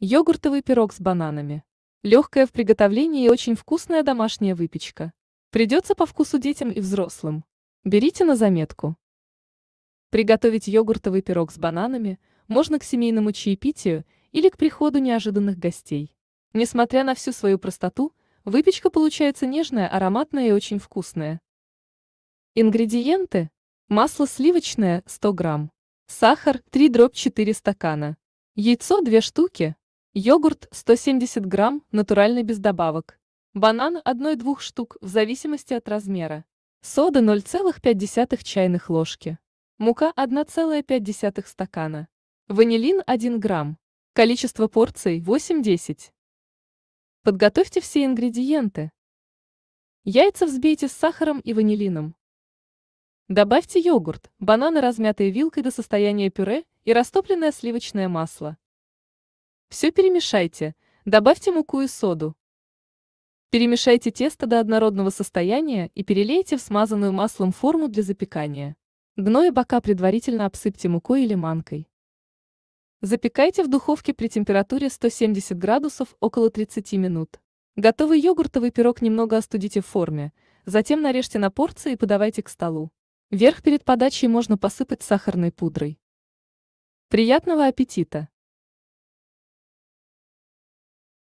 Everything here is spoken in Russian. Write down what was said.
Йогуртовый пирог с бананами. Легкая в приготовлении и очень вкусная домашняя выпечка. Придется по вкусу детям и взрослым. Берите на заметку. Приготовить йогуртовый пирог с бананами можно к семейному чаепитию или к приходу неожиданных гостей. Несмотря на всю свою простоту, выпечка получается нежная, ароматная и очень вкусная. Ингредиенты. Масло сливочное 100 грамм. Сахар 3 дробь 4 стакана. Яйцо 2 штуки. Йогурт 170 грамм, натуральный без добавок. Банан 1-2 штук, в зависимости от размера. Сода 0,5 чайных ложки. Мука 1,5 стакана. Ванилин 1 грамм. Количество порций 8-10. Подготовьте все ингредиенты. Яйца взбейте с сахаром и ванилином. Добавьте йогурт, бананы, размятые вилкой до состояния пюре и растопленное сливочное масло. Все перемешайте, добавьте муку и соду. Перемешайте тесто до однородного состояния и перелейте в смазанную маслом форму для запекания. Дно и бока предварительно обсыпьте мукой или манкой. Запекайте в духовке при температуре 170 градусов около 30 минут. Готовый йогуртовый пирог немного остудите в форме, затем нарежьте на порции и подавайте к столу. Верх перед подачей можно посыпать сахарной пудрой. Приятного аппетита!